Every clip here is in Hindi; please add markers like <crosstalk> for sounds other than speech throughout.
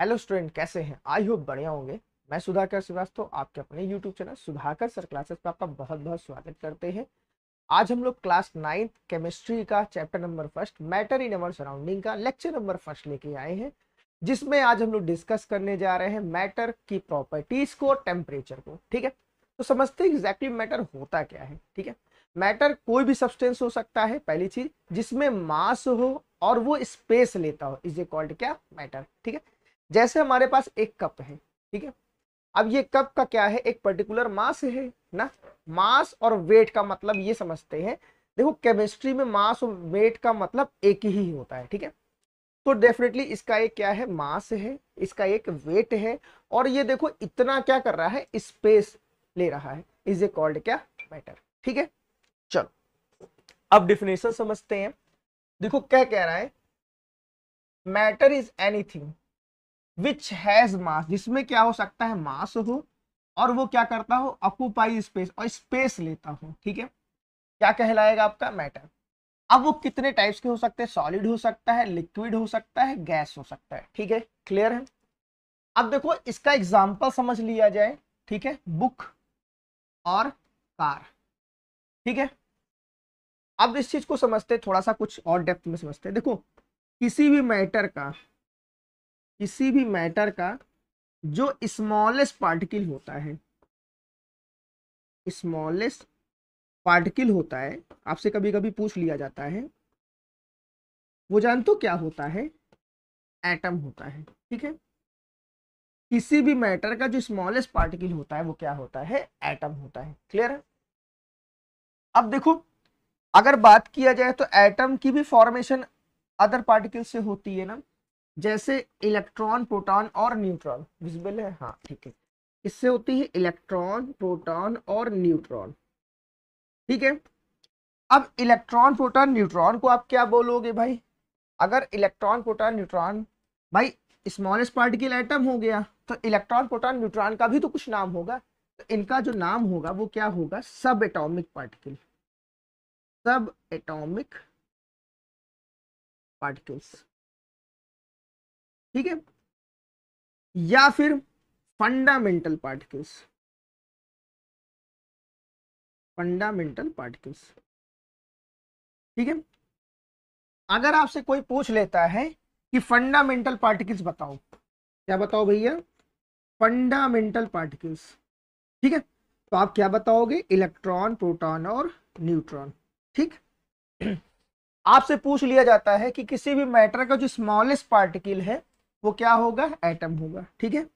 हेलो स्टूडेंट कैसे हैं आई होप बढ़िया होंगे मैं सुधाकर श्रीवास्तव आपके अपने YouTube channel Sudhakar sir classes पर आपका बहुत बहुत स्वागत करते हैं आज हम लोग क्लास नाइन्थ केमिस्ट्री का chapter number first matter in our surrounding का लेक्चर नंबर फर्स्ट लेके आए हैं जिसमें आज हम लोग डिस्कस करने जा रहे हैं मैटर की प्रॉपर्टीज को और टेम्परेचर को ठीक है तो समझते हैं एग्जैक्टली मैटर होता क्या है ठीक है मैटर कोई भी सब्सटेंस हो सकता है पहली चीज जिसमें मास हो और वो स्पेस लेता हो इज ए कॉल्ड क्या मैटर ठीक है जैसे हमारे पास एक कप है ठीक है अब ये कप का क्या है एक पर्टिकुलर मास है ना मास और वेट का मतलब ये समझते हैं देखो केमिस्ट्री में मास और वेट का मतलब एक ही होता है ठीक है तो डेफिनेटली इसका एक क्या है मास है इसका एक वेट है और ये देखो इतना क्या कर रहा है स्पेस ले रहा है इज ए कॉल्ड क्या मैटर ठीक है चलो अब डिफिनेशन समझते हैं देखो क्या कह रहा है matter is anything which has mass जिसमें क्या हो सकता है मास हो और वो क्या करता हो ऑक्यूपाई स्पेस और स्पेस लेता हो ठीक है क्या कहलाएगा आपका मैटर अब वो कितने टाइप्स के हो सकते हैं सॉलिड हो सकता है लिक्विड हो सकता है गैस हो सकता है ठीक है क्लियर है अब देखो इसका एग्जाम्पल समझ लिया जाए ठीक है बुक और कार ठीक है अब इस चीज को समझते थोड़ा सा कुछ और डेप्थ में समझते देखो किसी भी मैटर का किसी भी मैटर का जो स्मॉलेस्ट पार्टिकल होता है स्मॉलेस्ट पार्टिकल होता है आपसे कभी कभी पूछ लिया जाता है वो जान तो क्या होता है एटम होता है ठीक है किसी भी मैटर का जो स्मॉलेस्ट पार्टिकल होता है वो क्या होता है एटम होता है क्लियर है अब देखो अगर बात किया जाए तो एटम की भी फॉर्मेशन अदर पार्टिकल से होती है ना जैसे इलेक्ट्रॉन प्रोटॉन और न्यूट्रॉन विजिबल है हाँ ठीक है इससे होती है इलेक्ट्रॉन प्रोटॉन और न्यूट्रॉन ठीक है अब इलेक्ट्रॉन प्रोटॉन न्यूट्रॉन को आप क्या बोलोगे भाई अगर इलेक्ट्रॉन प्रोटॉन न्यूट्रॉन भाई स्मॉलेस्ट पार्टिकल एटम हो गया तो इलेक्ट्रॉन प्रोटॉन न्यूट्रॉन का भी तो कुछ नाम होगा तो इनका जो नाम होगा वो क्या होगा subatomic particle subatomic particles ठीक है या फिर फंडामेंटल पार्टिकल्स फंडामेंटल पार्टिकल्स ठीक है अगर आपसे कोई पूछ लेता है कि फंडामेंटल पार्टिकल्स बताओ क्या बताओ भैया फंडामेंटल पार्टिकल्स ठीक है तो आप क्या बताओगे इलेक्ट्रॉन प्रोटॉन और न्यूट्रॉन ठीक <clears throat> आपसे पूछ लिया जाता है कि किसी भी मैटर का जो स्मॉलेस्ट पार्टिकल है वो क्या होगा एटम होगा ठीक है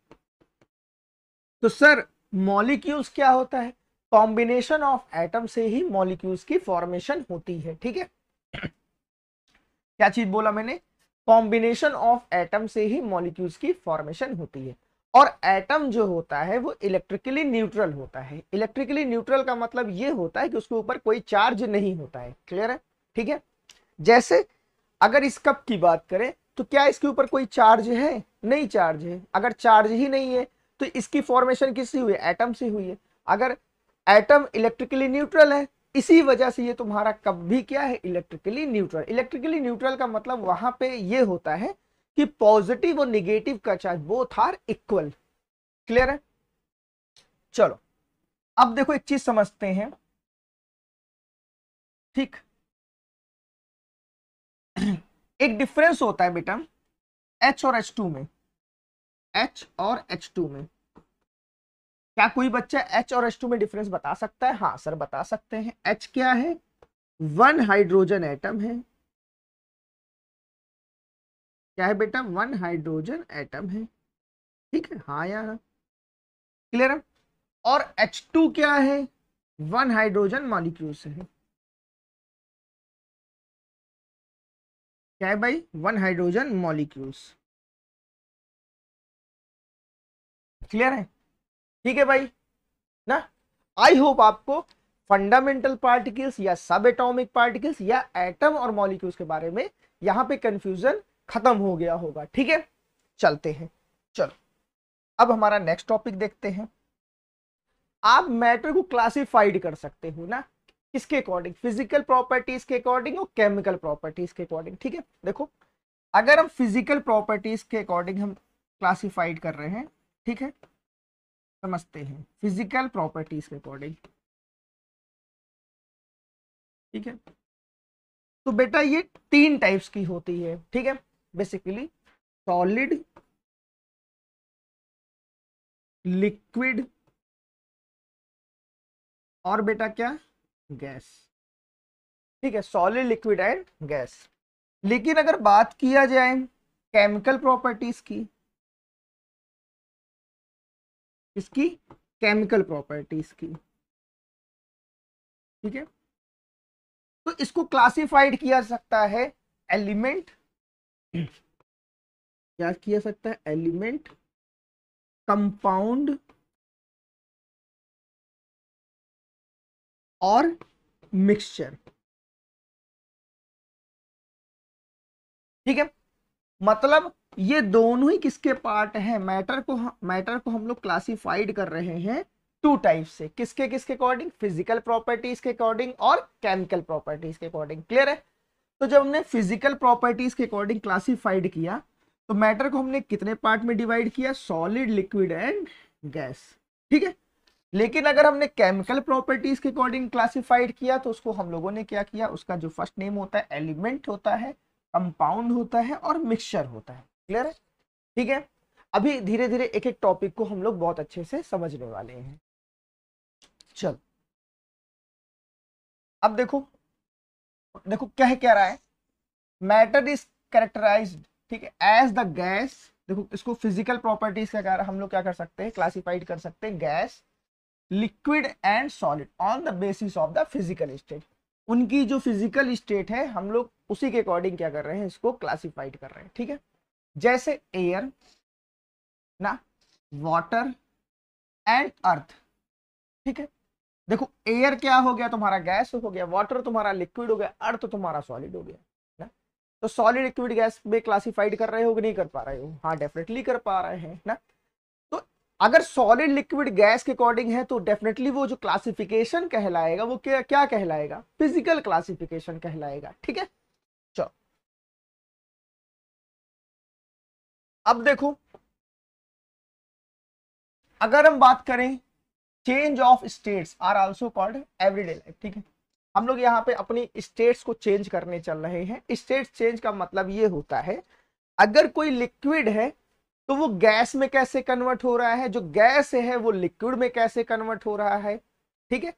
तो सर मॉलिक्यूल्स क्या होता है कॉम्बिनेशन ऑफ एटम से ही मॉलिक्यूल्स की फॉर्मेशन होती है ठीक है <clears throat> क्या चीज बोला मैंने कॉम्बिनेशन ऑफ एटम से ही मॉलिक्यूल्स की फॉर्मेशन होती है और एटम जो होता है वो इलेक्ट्रिकली न्यूट्रल होता है इलेक्ट्रिकली न्यूट्रल का मतलब ये होता है कि उसके ऊपर कोई चार्ज नहीं होता है क्लियर है ठीक है जैसे अगर इस कप की बात करें तो क्या इसके ऊपर कोई चार्ज है नहीं चार्ज है अगर चार्ज ही नहीं है तो इसकी फॉर्मेशन किससे हुई है एटम से हुई है अगर एटम इलेक्ट्रिकली न्यूट्रल है इसी वजह से ये तुम्हारा भी क्या है इलेक्ट्रिकली न्यूट्रल इलेक्ट्रिकली न्यूट्रल का मतलब वहां पे ये होता है कि पॉजिटिव और निगेटिव का charge both are equal clear है चलो अब देखो एक चीज समझते हैं ठीक एक डिफरेंस होता है बेटा एच और एच टू में एच और एच टू में क्या कोई बच्चा एच और एच टू में डिफरेंस बता सकता है हाँ सर बता सकते हैं एच क्या है वन हाइड्रोजन एटम है क्या है बेटा वन हाइड्रोजन एटम है ठीक है हाँ यार क्लियर है और H2 क्या है वन हाइड्रोजन मॉलिक्यूल्स है क्या है भाई वन हाइड्रोजन मॉलिक्यूल्स क्लियर है ठीक है भाई ना आई होप आपको फंडामेंटल पार्टिकल्स या सब एटॉमिक पार्टिकल्स या एटम और मॉलिक्यूल्स के बारे में यहां पे कंफ्यूजन खत्म हो गया होगा ठीक है चलते हैं चलो अब हमारा नेक्स्ट टॉपिक देखते हैं आप मैटर को क्लासिफाइड कर सकते हो ना किसके अकॉर्डिंग फिजिकल प्रॉपर्टीज के अकॉर्डिंग और केमिकल प्रॉपर्टीज के अकॉर्डिंग ठीक है देखो अगर हम फिजिकल प्रॉपर्टीज के अकॉर्डिंग हम क्लासिफाइड कर रहे हैं ठीक है समझते हैं फिजिकल प्रॉपर्टीज के अकॉर्डिंग ठीक है तो बेटा ये तीन टाइप्स की होती है ठीक है बेसिकली सॉलिड लिक्विड और बेटा क्या गैस ठीक है सॉलिड लिक्विड एंड गैस लेकिन अगर बात किया जाए केमिकल प्रॉपर्टीज की इसकी केमिकल प्रॉपर्टीज की ठीक है तो इसको क्लासिफाइड किया सकता है एलिमेंट क्या किया सकता है एलिमेंट कंपाउंड और मिक्सचर ठीक है मतलब ये दोनों ही किसके पार्ट हैं मैटर को मैटर को हम लोग क्लासिफाइड कर रहे हैं टू टाइप से किसके किसके अकॉर्डिंग फिजिकल प्रॉपर्टीज के अकॉर्डिंग और केमिकल प्रॉपर्टीज के अकॉर्डिंग क्लियर है तो जब हमने फिजिकल प्रॉपर्टीज के अकॉर्डिंग क्लासिफाइड किया तो मैटर को हमने कितने पार्ट में डिवाइड किया सॉलिड लिक्विड एंड गैस ठीक है लेकिन अगर हमने केमिकल प्रॉपर्टीज के अकॉर्डिंग क्लासिफाइड किया तो उसको हम लोगों ने क्या किया उसका जो फर्स्ट नेम होता है एलिमेंट होता है कंपाउंड होता है और मिक्सचर होता है क्लियर है ठीक है अभी धीरे धीरे एक एक टॉपिक को हम लोग बहुत अच्छे से समझने वाले हैं चल अब देखो देखो कह क्या रहा है मैटर इज कैरेक्टराइज ठीक है एज द गैस देखो इसको फिजिकल प्रॉपर्टीज का हम लोग क्या कर सकते हैं क्लासिफाइड कर सकते हैं gas liquid and solid on the basis of the physical state उनकी जो फिजिकल स्टेट है हम लोग उसी के अकॉर्डिंग क्या कर रहे हैं इसको क्लासिफाइड कर रहे हैं ठीक है जैसे एयर ना वाटर एंड अर्थ ठीक है देखो एयर क्या हो गया तुम्हारा गैस हो गया वाटर तुम्हारा लिक्विड हो गया अर्थ तुम्हारा सॉलिड हो गया ना तो सॉलिड लिक्विड गैस में क्लासिफाइड कर रहे हो कि नहीं कर पा रहे हो हाँ डेफिनेटली कर पा रहे हैं ना अगर सॉलिड लिक्विड गैस के अकॉर्डिंग है तो डेफिनेटली वो जो क्लासिफिकेशन कहलाएगा वो क्या क्या कहलाएगा फिजिकल क्लासिफिकेशन कहलाएगा ठीक है चलो अब देखो अगर हम बात करें change of states are also called everyday life ठीक है हम लोग यहाँ पे अपनी स्टेट्स को चेंज करने चल रहे हैं स्टेट चेंज का मतलब ये होता है अगर कोई लिक्विड है तो वो गैस में कैसे कन्वर्ट हो रहा है जो गैस है वो लिक्विड में कैसे कन्वर्ट हो रहा है ठीक है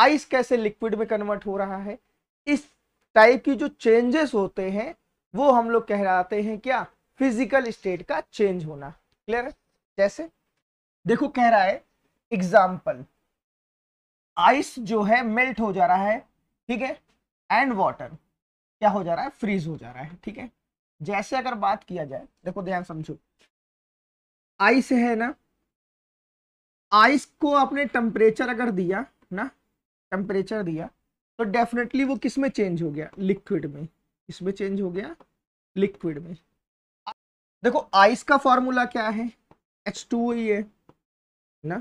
आइस कैसे लिक्विड में कन्वर्ट हो रहा है इस टाइप की जो चेंजेस होते हैं वो हम लोग कहलाते हैं क्या फिजिकल स्टेट का चेंज होना क्लियर है जैसे देखो कह रहा है एग्जाम्पल आइस जो है मेल्ट हो जा रहा है ठीक है एंड वाटर क्या हो जा रहा है फ्रीज हो जा रहा है ठीक है जैसे अगर बात किया जाए देखो ध्यान समझो आइस है ना आइस को आपने टेम्परेचर अगर दिया ना टेम्परेचर दिया तो डेफिनेटली वो किस में चेंज हो गया लिक्विड में इसमें चेंज हो गया लिक्विड में देखो आइस का फॉर्मूला क्या है एच टू ही है ना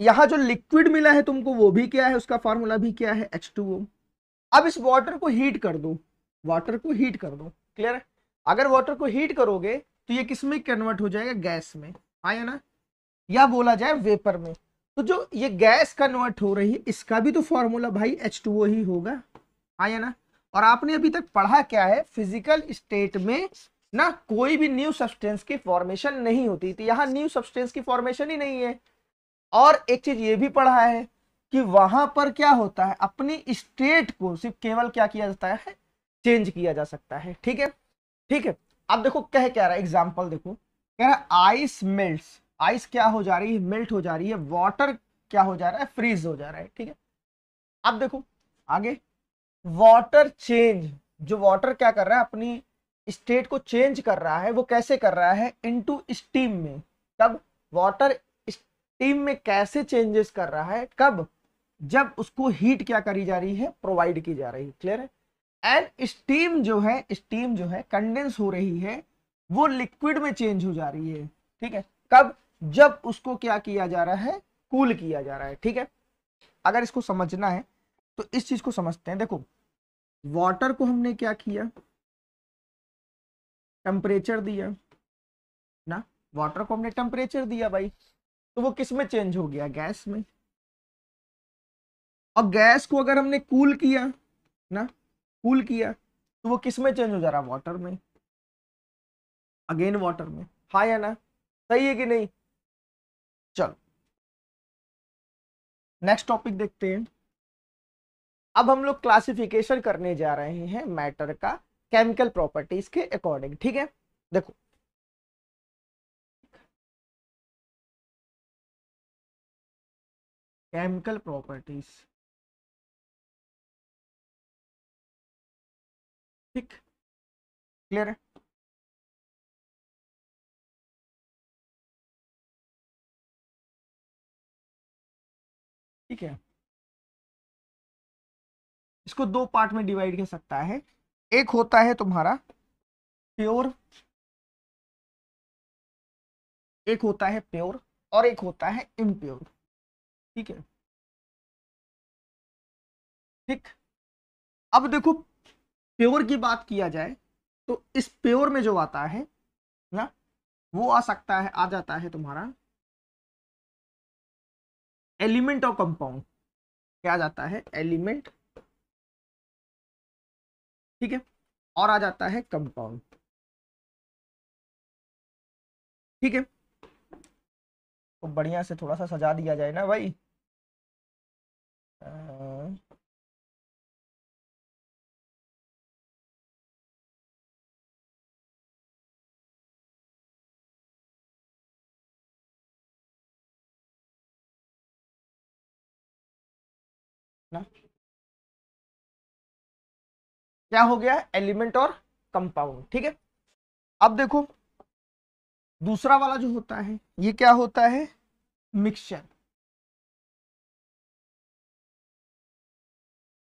यहां जो लिक्विड मिला है तुमको वो भी क्या है उसका फॉर्मूला भी क्या है एच टू अब इस वाटर को हीट कर दो वाटर को हीट कर दो क्लियर अगर वाटर को हीट करोगे तो ये किसमें कन्वर्ट हो जाएगा गैस में आया हाँ ना या बोला जाए वेपर में तो जो ये गैस कन्वर्ट हो रही है इसका भी तो फॉर्मूला भाई एच ही होगा आया हाँ ना और आपने अभी तक पढ़ा क्या है फिजिकल स्टेट में ना कोई भी न्यू सब्सटेंस की फॉर्मेशन नहीं होती तो यहाँ न्यू सब्सटेंस की फॉर्मेशन ही नहीं है और एक चीज ये भी पढ़ा है कि वहां पर क्या होता है अपनी स्टेट को सिर्फ केवल क्या किया जाता है चेंज किया जा सकता है ठीक है ठीक है अब देखो कह क्या रहा है एग्जाम्पल देखो कह रहा है आइस मेल्ट्स आइस क्या हो जा रही है मेल्ट हो जा रही है वाटर क्या हो जा रहा है फ्रीज हो जा रहा है ठीक है अब देखो आगे वाटर चेंज जो वाटर क्या कर रहा है अपनी स्टेट को चेंज कर रहा है वो कैसे कर रहा है इनटू स्टीम में कब वाटर स्टीम में कैसे चेंजेस कर रहा है कब जब उसको हीट क्या करी जा रही है प्रोवाइड की जा रही है क्लियर है एंड स्टीम जो है स्टीम जो है कंडेंस हो रही है वो लिक्विड में चेंज हो जा रही है ठीक है कब जब उसको क्या किया जा रहा है कूल किया जा रहा है ठीक है अगर इसको समझना है तो इस चीज को समझते हैं देखो वाटर को हमने क्या किया टेम्परेचर दिया ना वाटर को हमने टेम्परेचर दिया भाई तो वो किस में चेंज हो गया गैस में और गैस को अगर हमने कूल किया ना कूल किया तो वो किस में चेंज हो जा रहा वाटर में अगेन वाटर में हाँ या ना सही है कि नहीं चलो नेक्स्ट टॉपिक देखते हैं अब हम लोग क्लासिफिकेशन करने जा रहे हैं मैटर का केमिकल प्रॉपर्टीज के अकॉर्डिंग ठीक है देखो केमिकल प्रॉपर्टीज ठीक क्लियर है ठीक है इसको दो पार्ट में डिवाइड कर सकता है एक होता है तुम्हारा प्योर एक होता है प्योर और एक होता है इम्प्योर ठीक है ठीक अब देखो प्योर की बात किया जाए तो इस प्योर में जो आता है ना वो आ सकता है आ जाता है तुम्हारा एलिमेंट ऑफ कंपाउंड क्या जाता है एलिमेंट ठीक है और आ जाता है कंपाउंड ठीक है तो बढ़िया से थोड़ा सा सजा दिया जाए ना भाई आ... ना क्या हो गया एलिमेंट और कंपाउंड ठीक है अब देखो दूसरा वाला जो होता है ये क्या होता है मिक्सचर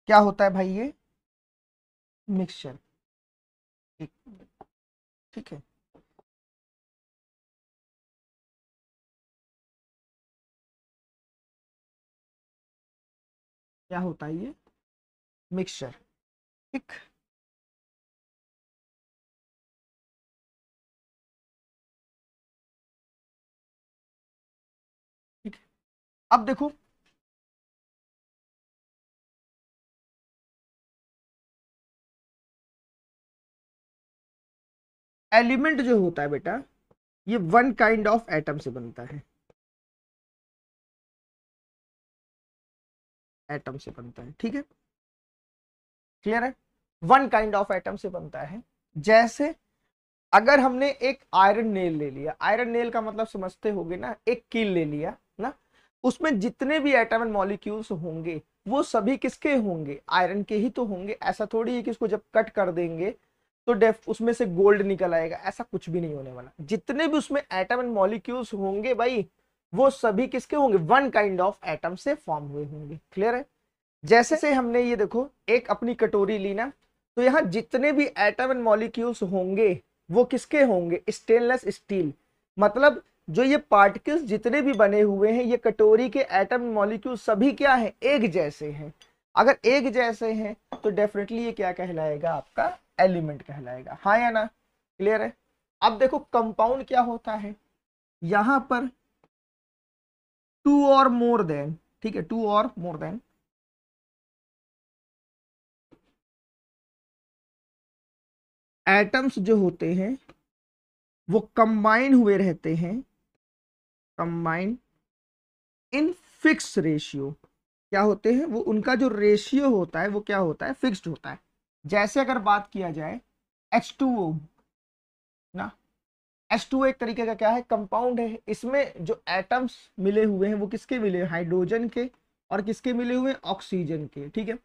क्या होता है भाई ये मिक्सचर ठीक है क्या होता है ये मिक्सचर ठीक ठीक अब देखो एलिमेंट जो होता है बेटा ये वन काइंड ऑफ एटम से बनता है एटम से बनता है ठीक है क्लियर है वन काइंड ऑफ एटम से बनता है जैसे अगर हमने एक आयरन नेल ले लिया आयरन नेल का मतलब समझते होगे ना एक कील ले लिया ना उसमें जितने भी एटम एंड मॉलिक्यूल्स होंगे वो सभी किसके होंगे आयरन के ही तो होंगे ऐसा थोड़ी है कि उसको जब कट कर देंगे तो डेफ उसमें से गोल्ड निकल आएगा ऐसा कुछ भी नहीं होने वाला जितने भी उसमें एटम एंड मॉलिक्यूल्स होंगे भाई वो सभी किसके होंगे वन काइंड ऑफ एटम से फॉर्म हुए होंगे क्लियर है जैसे से हमने ये देखो एक अपनी कटोरी ली ना तो यहाँ जितने भी एटम एंड मॉलिक्यूल्स होंगे वो किसके होंगे स्टेनलेस स्टील मतलब जो ये पार्टिकल्स जितने भी बने हुए हैं ये कटोरी के एटम मॉलिक्यूल सभी क्या है एक जैसे हैं अगर एक जैसे हैं तो डेफिनेटली ये क्या कहलाएगा आपका एलिमेंट कहलाएगा हाँ या ना क्लियर है अब देखो कंपाउंड क्या होता है यहाँ पर टू और मोर देन ठीक है to or more than atoms जो होते हैं वो कंबाइन हुए रहते हैं कंबाइन इन फिक्स रेशियो क्या होते हैं वो उनका जो रेशियो होता है वो क्या होता है फिक्स्ड होता है जैसे अगर बात किया जाए एच टू ओ टू एक तरीके का क्या है कंपाउंड है इसमें जो एटम्स मिले हुए हैं वो किसके मिले हुए हाइड्रोजन के और किसके मिले हुए ऑक्सीजन के ठीक है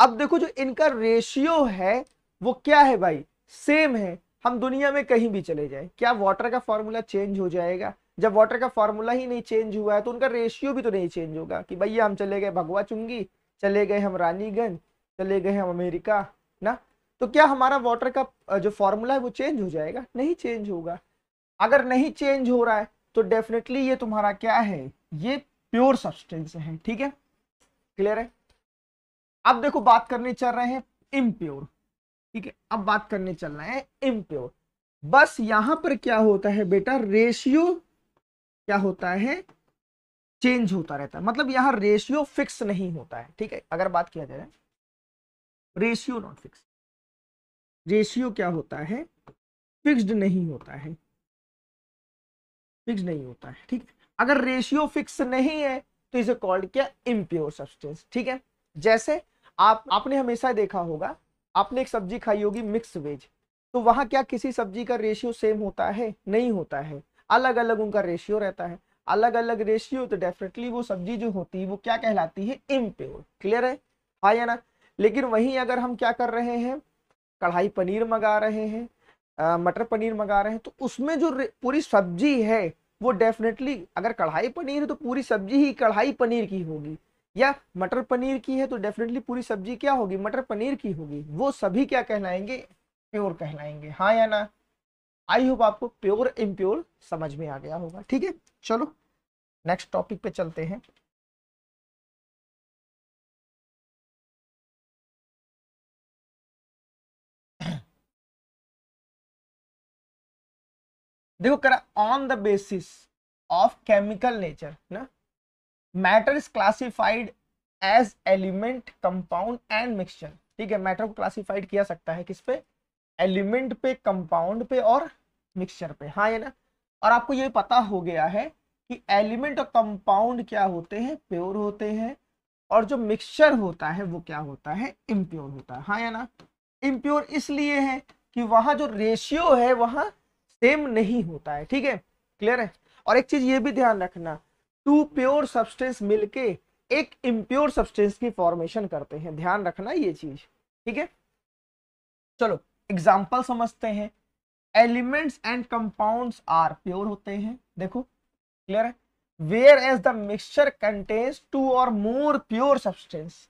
अब देखो जो इनका रेशियो है वो क्या है भाई सेम है हम दुनिया में कहीं भी चले जाए क्या वाटर का फॉर्मूला चेंज हो जाएगा जब वाटर का फॉर्मूला ही नहीं चेंज हुआ है तो उनका रेशियो भी तो नहीं चेंज होगा कि भैया हम चले गए भगवा चुंगी चले गए हम रानीगंज चले गए हम अमेरिका तो क्या हमारा वाटर का जो फॉर्मूला है वो चेंज हो जाएगा नहीं चेंज होगा अगर नहीं चेंज हो रहा है तो डेफिनेटली ये तुम्हारा क्या है ये प्योर सब्सटेंस है ठीक है क्लियर है अब देखो बात करने चल रहे हैं इम्प्योर ठीक है अब बात करने चल रहे हैं इम्प्योर बस यहां पर क्या होता है बेटा रेशियो क्या होता है चेंज होता रहता है मतलब यहां रेशियो फिक्स नहीं होता है ठीक है अगर बात किया जाए रेशियो नॉट फिक्स रेशियो क्या होता है फिक्स्ड नहीं होता है फिक्स नहीं होता है ठीक अगर रेशियो फिक्स नहीं है तो इसे कॉल्ड किया इम्प्योर सब्सटेंस ठीक है जैसे आप आपने हमेशा देखा होगा आपने एक सब्जी खाई होगी मिक्स वेज तो वहां क्या किसी सब्जी का रेशियो सेम होता है नहीं होता है अलग अलग उनका रेशियो रहता है अलग अलग रेशियो तो डेफिनेटली वो सब्जी जो होती है वो क्या कहलाती है इम्प्योर क्लियर है हाँ या ना लेकिन वहीं अगर हम क्या कर रहे हैं कढ़ाई पनीर मंगा रहे हैं मटर पनीर मंगा रहे हैं तो उसमें जो पूरी सब्जी है वो डेफिनेटली अगर कढ़ाई पनीर है तो पूरी सब्जी ही कढ़ाई पनीर की होगी या मटर पनीर की है तो डेफिनेटली पूरी सब्जी क्या होगी मटर पनीर की होगी वो सभी क्या कहलाएंगे प्योर कहलाएंगे हाँ या ना आई होप आपको प्योर इम्प्योर समझ में आ गया होगा ठीक है चलो नेक्स्ट टॉपिक पे चलते हैं देखो करा on the basis of chemical nature ना matter is classified as element compound and mixture ठीक है मैटर को क्लासिफाइड किया सकता है किस पे एलिमेंट पे कंपाउंड पे और मिक्सचर पे हाँ ये ना और आपको ये पता हो गया है कि एलिमेंट और कंपाउंड क्या होते हैं प्योर होते हैं और जो मिक्सचर होता है वो क्या होता है इम्प्योर होता है हाँ या ना इम्प्योर इसलिए है कि वहां जो रेशियो है वहां सेम नहीं होता है ठीक है क्लियर है और एक चीज ये भी ध्यान रखना टू प्योर सब्सटेंस मिलके एक इम्प्योर सब्सटेंस की फॉर्मेशन करते हैं ध्यान रखना ये चीज ठीक है चलो एग्जाम्पल समझते हैं elements and compounds are pure होते हैं देखो क्लियर है whereas the mixture contains two or more pure substance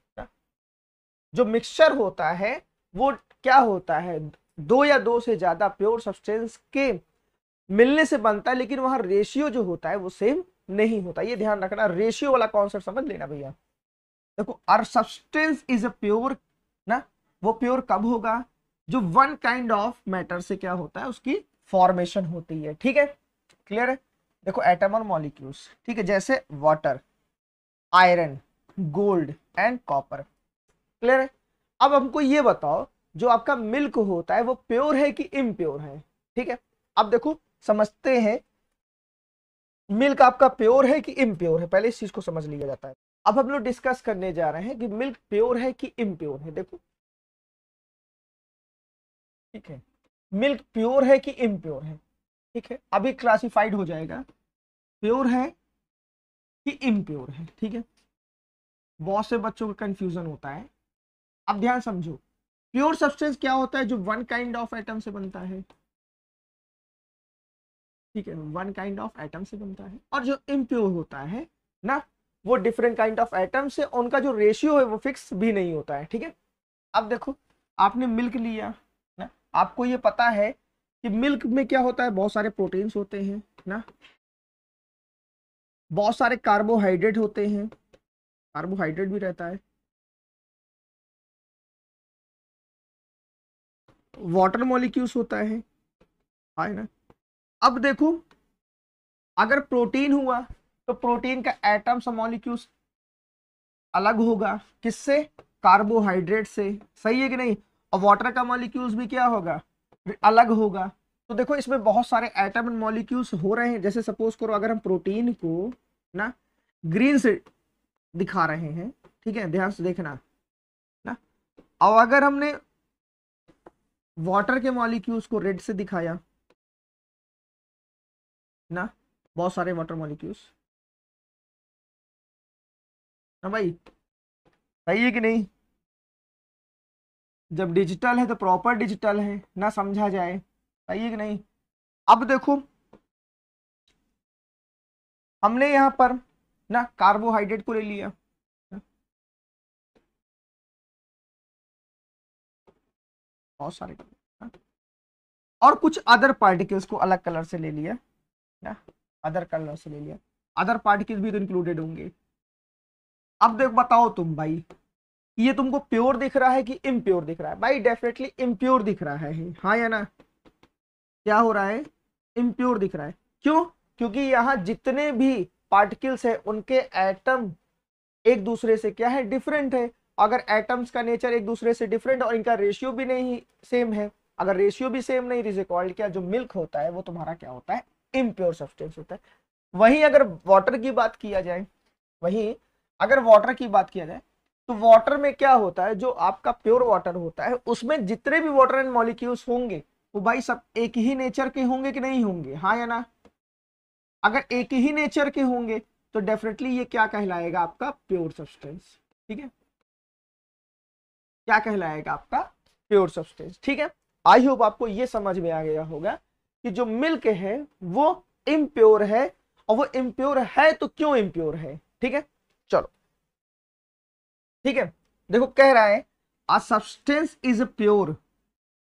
जो मिक्सचर होता है वो क्या होता है दो या दो से ज़्यादा प्योर सब्सटेंस के मिलने से बनता है लेकिन वहां रेशियो जो होता है वो सेम नहीं होता ये ध्यान रखना रेशियो वाला कॉन्सेप्ट समझ लेना भैया देखो uh substance is a pure ना वो प्योर कब होगा जो वन काइंड ऑफ मैटर से क्या होता है उसकी फॉर्मेशन होती है ठीक है क्लियर है देखो एटम और मॉलिक्यूल्स ठीक है जैसे water iron gold and copper clear है अब हमको ये बताओ जो आपका मिल्क होता है वो प्योर है कि इम्प्योर है ठीक है अब देखो समझते हैं मिल्क आपका प्योर है कि इम्प्योर है पहले इस चीज को समझ लिया जाता है अब हम लोग डिस्कस करने जा रहे हैं कि मिल्क प्योर है कि इम्प्योर है देखो ठीक है मिल्क प्योर है कि इम्प्योर है ठीक है अभी क्लासिफाइड हो जाएगा प्योर है कि इम्प्योर है ठीक है बहुत से बच्चों का कंफ्यूजन होता है अब ध्यान समझो प्योर सब्सटेंस क्या होता है जो वन काइंड ऑफ एटम से बनता है ठीक है वन काइंड ऑफ एटम से बनता है और जो इम्प्योर होता है ना वो डिफरेंट काइंड ऑफ एटम से उनका जो रेशियो है वो फिक्स भी नहीं होता है ठीक है अब देखो आपने मिल्क लिया ना आपको ये पता है कि मिल्क में क्या होता है बहुत सारे प्रोटीन्स होते हैं ना बहुत सारे कार्बोहाइड्रेट होते हैं कार्बोहाइड्रेट भी रहता है वाटर मॉलिक्यूल्स होता है है हाँ ना अब देखो अगर प्रोटीन हुआ तो प्रोटीन का एटम्स और मॉलिक्यूल्स अलग होगा किससे कार्बोहाइड्रेट से सही है कि नहीं और वाटर का मॉलिक्यूल्स भी क्या होगा अलग होगा तो देखो इसमें बहुत सारे एटम एंड मॉलिक्यूल्स हो रहे हैं जैसे सपोज करो अगर हम प्रोटीन को ना ग्रीन से दिखा रहे हैं ठीक है ध्यान से देखना ना और अगर हमने वाटर के मॉलिक्यूल्स को रेड से दिखाया ना बहुत सारे वाटर मॉलिक्यूल्स ना भाई सही है कि नहीं जब डिजिटल है तो प्रॉपर डिजिटल है ना समझा जाए सही है कि नहीं अब देखो हमने यहां पर ना कार्बोहाइड्रेट को ले लिया बहुत सारे हाँ। और कुछ अदर पार्टिकल्स को अलग कलर से ले लिया ना अदर कलर से ले लिया अदर पार्टिकल्स भी तो इंक्लूडेड होंगे अब देख बताओ तुम भाई ये तुमको प्योर दिख रहा है कि इम्प्योर दिख रहा है भाई डेफिनेटली इम्प्योर दिख रहा है हाँ या ना क्या हो रहा है इम्प्योर दिख रहा है क्यों क्योंकि यहाँ जितने भी पार्टिकल्स है उनके एटम एक दूसरे से क्या है डिफरेंट है अगर एटम्स का नेचर एक दूसरे से डिफरेंट और इनका रेशियो भी नहीं सेम है अगर रेशियो भी सेम नहीं इज कॉल्ड क्या जो मिल्क होता है वो तुम्हारा क्या होता है इम्प्योर सब्सटेंस होता है वहीं अगर वाटर की बात किया जाए वहीं अगर वाटर की बात किया जाए तो वाटर में क्या होता है जो आपका प्योर वाटर होता है उसमें जितने भी वाटर एंड मॉलिक्यूल्स होंगे वो भाई सब एक ही नेचर के होंगे कि नहीं होंगे हाँ या ना अगर एक ही नेचर के होंगे तो डेफिनेटली ये क्या कहलाएगा आपका प्योर सब्सटेंस ठीक है क्या कहलाएगा आपका प्योर सब्सटेंस ठीक है आई होप आपको ये समझ में आ गया होगा कि जो मिल्क है वो इम्प्योर है और वो इम्प्योर है तो क्यों इम्प्योर है ठीक है चलो ठीक है देखो कह रहा है a substance is pure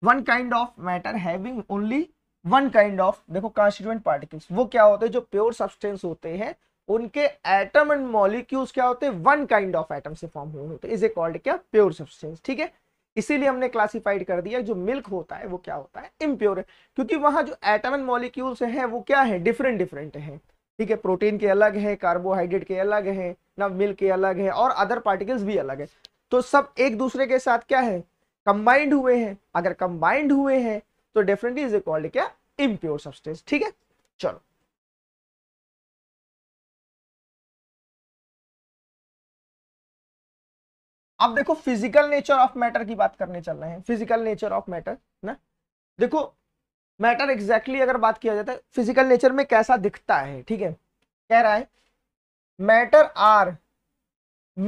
one kind of matter having only one kind of देखो कॉन्स्टिट्यूएंट पार्टिकल्स वो क्या होते हैं जो प्योर सब्सटेंस होते हैं उनके एटम एंड मॉलिक्यूल्स क्या होते हैं वन काइंड ऑफ एटम से फॉर्म हुए होते हैं इसे कॉल्ड क्या प्योर सब्सटेंस ठीक है इसीलिए हमने क्लासिफाइड कर दिया जो मिल्क होता है वो क्या होता है इम्प्योर है क्योंकि वहां जो एटम एंड मॉलिक्यूल्स है वो क्या है डिफरेंट डिफरेंट है ठीक है प्रोटीन के अलग है कार्बोहाइड्रेट के अलग है ना मिल्क के अलग है और अदर पार्टिकल्स भी अलग है तो सब एक दूसरे के साथ क्या है कंबाइंड हुए हैं अगर कंबाइंड हुए हैं तो डेफिनेटली इज कॉल्ड क्या इम्प्योर सब्सटेंस ठीक है चलो आप देखो फिजिकल नेचर ऑफ मैटर की बात करने चल रहे हैं फिजिकल नेचर ऑफ मैटर ना देखो मैटर एग्जैक्टली exactly अगर बात किया जाता है फिजिकल नेचर में कैसा दिखता है ठीक है कह रहा है matter are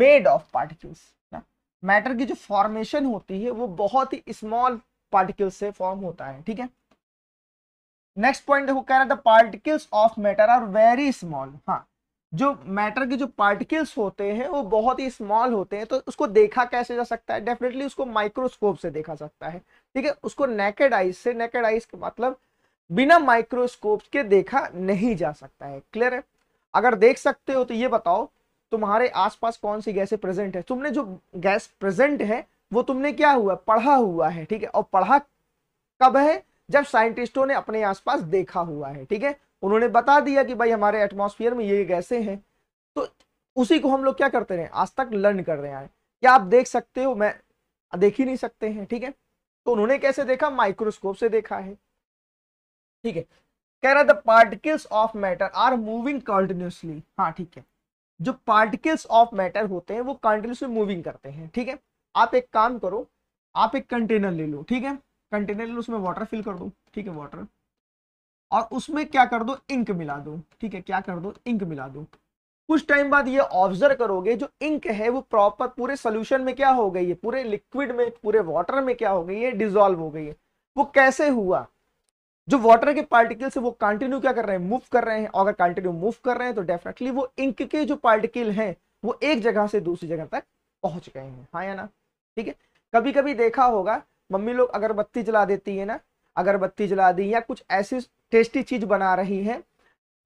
made of particles ना मैटर की जो फॉर्मेशन होती है वो बहुत ही स्मॉल पार्टिकल्स से फॉर्म होता है ठीक है नेक्स्ट पॉइंट देखो कह रहा है the particles of matter are very small हाँ जो मैटर के जो पार्टिकल्स होते हैं वो बहुत ही स्मॉल होते हैं तो उसको देखा कैसे जा सकता है डेफिनेटली उसको माइक्रोस्कोप से देखा सकता है ठीक है उसको नेकेड आइज से नेकेड आइज के मतलब बिना माइक्रोस्कोप के देखा नहीं जा सकता है क्लियर है अगर देख सकते हो तो ये बताओ तुम्हारे आसपास कौन सी गैसें प्रेजेंट है तुमने जो गैस प्रेजेंट है वो तुमने क्या हुआ पढ़ा हुआ है ठीक है और पढ़ा कब है जब साइंटिस्टों ने अपने आसपास देखा हुआ है ठीक है उन्होंने बता दिया कि भाई हमारे एटमोसफियर में ये गैसे हैं तो उसी को हम लोग क्या करते रहे आज तक लर्न कर रहे हैं क्या आप देख सकते हो मैं देख ही नहीं सकते हैं ठीक है तो उन्होंने कैसे देखा माइक्रोस्कोप से देखा है ठीक है कह रहा the particles of matter are moving continuously हाँ ठीक है जो पार्टिकल्स ऑफ मैटर होते हैं वो कंटिन्यूसली मूविंग करते हैं ठीक है आप एक काम करो आप एक कंटेनर ले लो ठीक है कंटेनर ले लो उसमें वाटर फिल कर दो ठीक है वाटर और उसमें क्या कर दो इंक मिला दो ठीक है क्या कर दो इंक मिला दो कुछ टाइम बाद ये ऑब्जर्व करोगे जो इंक है वो प्रॉपर पूरे सोल्यूशन में क्या हो गई है पूरे लिक्विड में पूरे वाटर में क्या हो गई है डिजोल्व हो गई है वो कैसे हुआ जो वाटर के पार्टिकल्स है वो कंटिन्यू क्या कर रहे हैं मूव कर रहे हैं अगर कंटिन्यू मूव कर रहे हैं तो डेफिनेटली वो इंक के जो पार्टिकल हैं वो एक जगह से दूसरी जगह तक पहुंच गए हैं हाँ या ना ठीक है कभी कभी देखा होगा मम्मी लोग अगरबत्ती जला देती है ना अगरबत्ती जला दी या कुछ ऐसी टेस्टी चीज बना रही है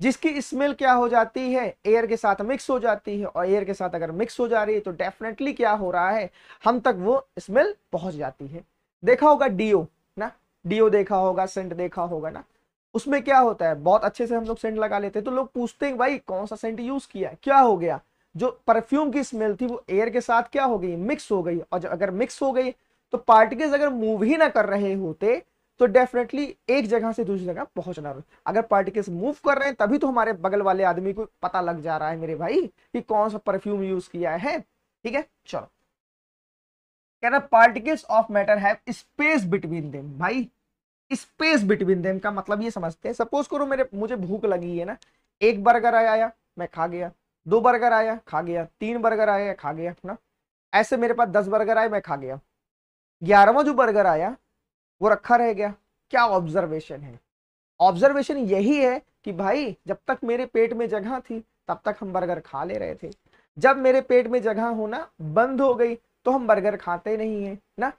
जिसकी स्मेल क्या हो जाती है एयर के साथ मिक्स हो जाती है और एयर के साथ अगर मिक्स हो जा रही है तो डेफिनेटली क्या हो रहा है हम तक वो स्मेल पहुंच जाती है देखा होगा डीओ ना डीओ देखा होगा सेंट देखा होगा ना उसमें क्या होता है बहुत अच्छे से हम लोग सेंट लगा लेते हैं तो लोग पूछते हैं भाई कौन सा सेंट यूज किया है क्या हो गया जो परफ्यूम की स्मेल थी वो एयर के साथ क्या हो गई मिक्स हो गई और अगर मिक्स हो गई तो पार्टिकल्स अगर मूव ही ना कर रहे होते तो डेफिनेटली एक जगह से दूसरी जगह पहुंचना अगर पार्टिकल्स मूव कर रहे हैं तभी तो हमारे बगल वाले आदमी को पता लग जा रहा है मेरे भाई कि कौन सा परफ्यूम यूज किया है ठीक है चलो कहना पार्टिकल्स ऑफ मैटर है स्पेस बिटवीन देम भाई स्पेस बिटवीन देम का मतलब ये समझते हैं सपोज करो मेरे मुझे भूख लगी है ना एक बर्गर आया मैं खा गया दो बर्गर आया खा गया तीन बर्गर आया खा गया ना ऐसे मेरे पास दस बर्गर आए मैं खा गया ग्यारहवा जो बर्गर आया वो रखा रह गया क्या ऑब्जर्वेशन है ऑब्जर्वेशन यही है कि भाई जब तक मेरे पेट में जगह थी तब तक हम बर्गर खा ले रहे थे जब मेरे पेट में जगह होना बंद हो गई तो हम बर्गर खाते नहीं है ना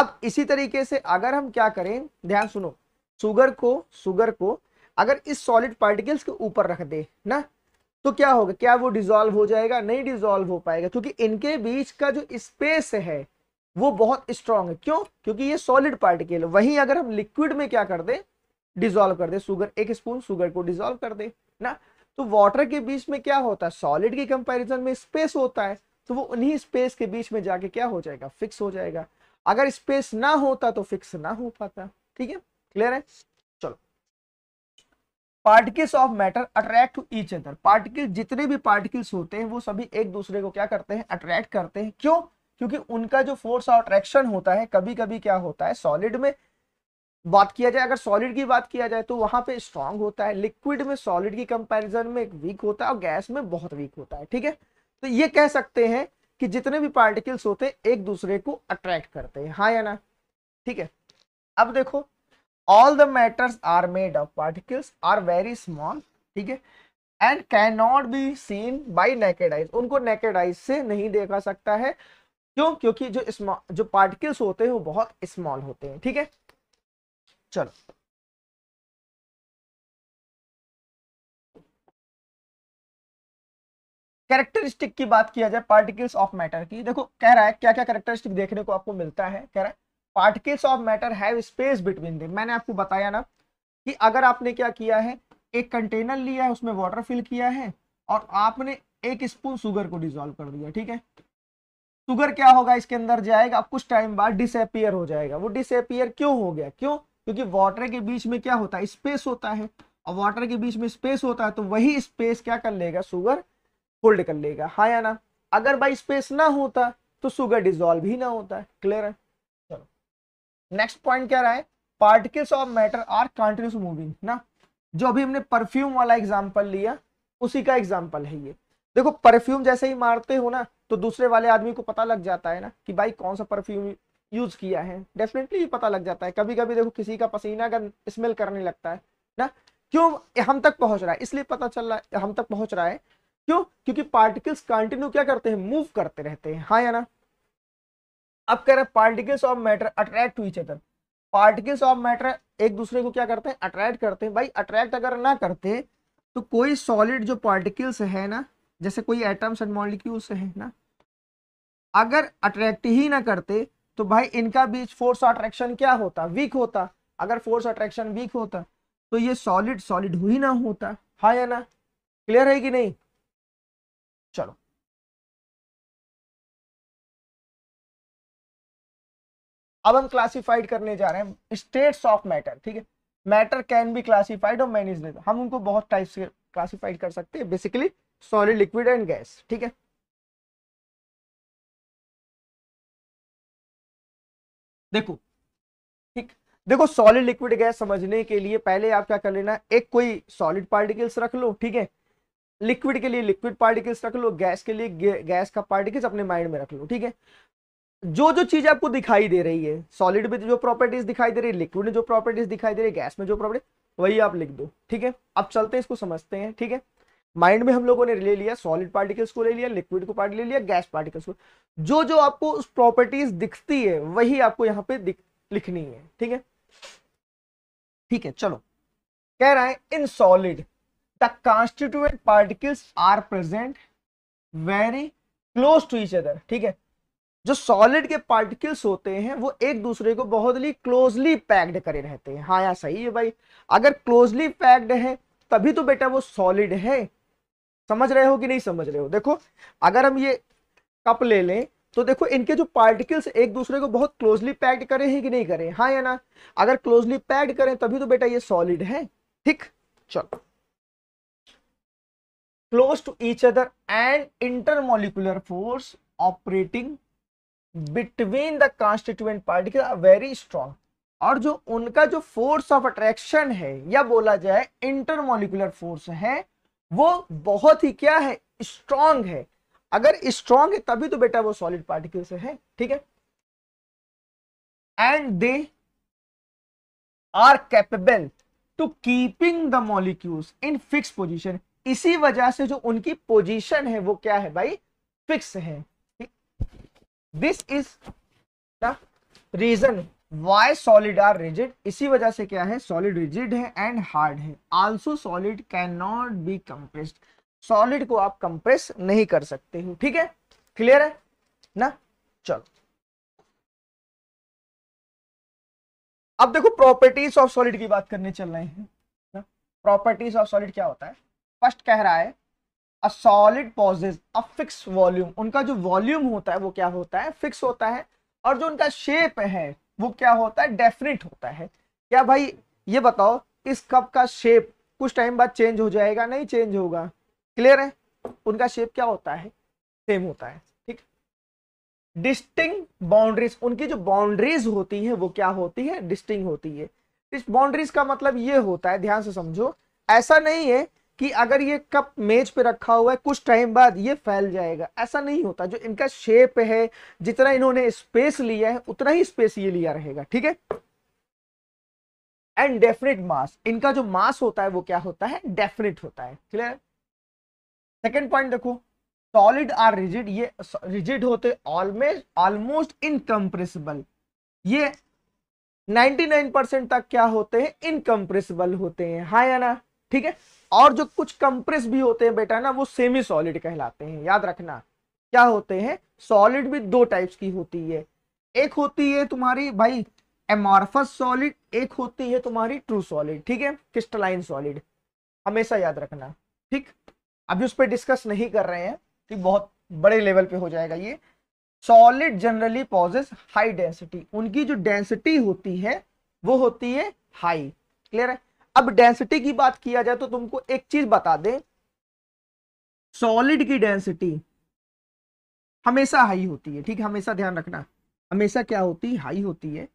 अब इसी तरीके से अगर हम क्या करें ध्यान सुनो सुगर को सुगर को अगर इस सॉलिड पार्टिकल्स के ऊपर रख दे ना तो क्या होगा क्या वो डिजोल्व हो जाएगा नहीं डिजोल्व हो पाएगा क्योंकि इनके बीच का जो स्पेस है वो बहुत स्ट्रांग है क्यों क्योंकि ये सॉलिड पार्टिकल है वहीं अगर हम लिक्विड में क्या कर दे डिजोल्व कर दे सुगर एक स्पून सुगर को डिजोल्व कर दे ना तो वाटर के बीच में क्या होता है सॉलिड के कंपैरिजन में स्पेस होता है तो वो उन्हीं स्पेस के बीच में जाके क्या हो जाएगा फिक्स हो जाएगा अगर स्पेस ना होता तो फिक्स ना हो पाता ठीक है क्लियर है चलो particles of matter attract to each other particle जितने भी पार्टिकल्स होते हैं वो सभी एक दूसरे को क्या करते हैं अट्रैक्ट करते हैं क्यों क्योंकि उनका जो फोर्स और अट्रैक्शन होता है कभी कभी क्या होता है सॉलिड में बात किया जाए अगर सॉलिड की बात किया जाए तो वहां पे स्ट्रांग होता है लिक्विड में सॉलिड की कंपैरिजन में वीक होता है और गैस में बहुत वीक होता है ठीक है तो ये कह सकते हैं कि जितने भी पार्टिकल्स होते हैं एक दूसरे को अट्रैक्ट करते हैं हाँ या ना ठीक है अब देखो all the matters are made of particles are very small ठीक है and can not be seen by naked eyes उनको नेकेडाइज से नहीं देखा सकता है क्यों क्योंकि जो स्मॉल जो पार्टिकल्स होते हैं वो बहुत स्मॉल होते हैं ठीक है चलो कैरेक्टरिस्टिक की बात किया जाए पार्टिकल्स ऑफ मैटर की देखो कह रहा है क्या क्या कैरेक्टरिस्टिक देखने को आपको मिलता है कह रहा है particles of matter have space between them मैंने आपको बताया ना कि अगर आपने क्या किया है एक कंटेनर लिया है उसमें वाटर फिल किया है और आपने एक स्पून शुगर को डिजोल्व कर दिया ठीक है शुगर क्या होगा इसके अंदर जाएगा कुछ टाइम बाद डिसअपियर हो जाएगा वो डिसअपियर क्यों हो गया क्यों क्योंकि वाटर के बीच में क्या होता है स्पेस होता है और वाटर के बीच में स्पेस होता है तो वही स्पेस क्या कर लेगा शुगर होल्ड कर लेगा हाँ या ना अगर बाई स्पेस ना होता तो शुगर डिजोल्व ही ना होता है क्लियर है चलो नेक्स्ट पॉइंट क्या रहा है particles of matter are continuous moving ना जो अभी हमने परफ्यूम वाला एग्जाम्पल लिया उसी का एग्जाम्पल है ये देखो परफ्यूम जैसे ही मारते हो ना तो दूसरे वाले आदमी को पता लग जाता है ना कि भाई कौन सा परफ्यूम यूज किया है डेफिनेटली ये पता लग जाता है कभी कभी देखो किसी का पसीना का स्मेल करने लगता है ना क्यों हम तक पहुंच रहा है इसलिए पता चल रहा है हम तक पहुंच रहा है क्यों क्योंकि पार्टिकल्स कंटिन्यू क्या करते हैं मूव करते रहते हैं हाँ या ना अब कह रहे हैं particles of matter attract to each other particles of matter एक दूसरे को क्या करते हैं अट्रैक्ट करते हैं भाई अट्रैक्ट अगर ना करते तो कोई सॉलिड जो पार्टिकल्स है ना जैसे कोई एटम्स एंड मॉलिक्यूल्स है ना अगर अट्रैक्ट ही ना करते तो भाई इनका बीच फोर्स अट्रैक्शन क्या होता वीक होता अगर फोर्स अट्रैक्शन वीक होता तो ये सॉलिड सॉलिड हुई ना होता हा या ना क्लियर है कि नहीं चलो अब हम क्लासिफाइड करने जा रहे हैं स्टेट्स ऑफ मैटर ठीक है मैटर कैन बी क्लासिफाइड और मैनेज हम उनको बहुत टाइप से क्लासिफाइड कर सकते हैं basically solid liquid and gas ठीक है देखो ठीक देखो सॉलिड लिक्विड गैस समझने के लिए पहले आप क्या कर लेना एक कोई सॉलिड पार्टिकल्स रख लो ठीक है लिक्विड के लिए लिक्विड पार्टिकल्स रख लो गैस के लिए गैस का पार्टिकल्स अपने माइंड में रख लो ठीक है जो जो चीज आपको दिखाई दे रही है सॉलिड में जो प्रॉपर्टीज दिखाई दे रही है लिक्विड में जो प्रॉपर्टीज दिखाई दे रही है गैस में जो प्रॉपर्टी वही आप लिख दो ठीक है अब चलते हैं इसको समझते हैं ठीक है माइंड में हम लोगों ने ले लिया सॉलिड पार्टिकल्स को ले लिया लिक्विड को पार्ट ले लिया गैस पार्टिकल्स को जो जो आपको उस प्रॉपर्टीज दिखती है वही आपको यहाँ पे लिखनी है ठीक है ठीक है चलो कह रहा है in solid the constituent particles are present very close to each other ठीक है जो सॉलिड के पार्टिकल्स होते हैं वो एक दूसरे को बहुत ही क्लोजली पैक्ड करे रहते हैं हाँ यार सही है भाई अगर क्लोजली पैक्ड है तभी तो बेटा वो सॉलिड है समझ रहे हो कि नहीं समझ रहे हो देखो अगर हम ये कप ले लें तो देखो इनके जो पार्टिकल्स एक दूसरे को बहुत क्लोजली पैक्ड करें हैं कि नहीं करें हाँ या ना अगर क्लोजली पैक्ड करें तभी तो बेटा ये सॉलिड है ठीक चलो close to each other and intermolecular force operating between the constituent particle are very strong और जो उनका जो फोर्स ऑफ अट्रैक्शन है या बोला जाए इंटरमोलिकुलर फोर्स है वो बहुत ही क्या है स्ट्रांग है अगर स्ट्रांग है तभी तो बेटा वो सॉलिड पार्टिकल से है ठीक है and they are capable to keeping the molecules in fix position इसी वजह से जो उनकी पोजीशन है वो क्या है भाई फिक्स है this is the reason why solid are rigid इसी वजह से क्या है सॉलिड रिजिड है एंड हार्ड है also solid can not be compressed सॉलिड को आप कंप्रेस नहीं कर सकते हो ठीक है क्लियर है ना चलो अब देखो प्रॉपर्टीज ऑफ सॉलिड की बात करने चल रहे हैं प्रॉपर्टीज ऑफ सॉलिड क्या होता है फर्स्ट कह रहा है a solid possesses a fix volume उनका जो वॉल्यूम होता है वो क्या होता है फिक्स होता है और जो उनका शेप है वो क्या होता है डेफिनेट होता है क्या भाई ये बताओ इस कप का शेप कुछ टाइम बाद चेंज हो जाएगा नहीं चेंज होगा क्लियर है उनका शेप क्या होता है सेम होता है ठीक डिस्टिंग बाउंड्रीज उनकी जो बाउंड्रीज होती है वो क्या होती है डिस्टिंग होती है इस बाउंड्रीज का मतलब ये होता है ध्यान से समझो ऐसा नहीं है कि अगर ये कप मेज पे रखा हुआ है कुछ टाइम बाद ये फैल जाएगा ऐसा नहीं होता जो इनका शेप है जितना इन्होंने स्पेस लिया है उतना ही स्पेस ये लिया रहेगा ठीक है एंड डेफिनेट मास इनका जो मास होता है वो क्या होता है डेफिनेट होता है क्लियर सेकेंड पॉइंट देखो सॉलिड आर रिजिड ये रिजिड होते ऑलमेज ऑलमोस्ट इनकम्प्रेसिबल ये 99% तक क्या होते हैं इनकम्प्रेसिबल होते हैं हाँ या ना ठीक है और जो कुछ कंप्रेस भी होते हैं बेटा ना वो सेमी सॉलिड कहलाते हैं याद रखना क्या होते हैं सॉलिड भी दो टाइप्स की होती है एक होती है तुम्हारी भाई एमॉर्फस सॉलिड एक होती है तुम्हारी ट्रू सॉलिड ठीक है क्रिस्टलाइन सॉलिड हमेशा याद रखना ठीक अभी उस पर डिस्कस नहीं कर रहे हैं कि बहुत बड़े लेवल पे हो जाएगा ये solid generally possess high density उनकी जो डेंसिटी होती है वो होती है हाई क्लियर है अब डेंसिटी की बात किया जाए तो तुमको एक चीज बता दें सॉलिड की डेंसिटी हमेशा हाई होती है ठीक हमेशा ध्यान रखना हमेशा क्या होती है हाई होती है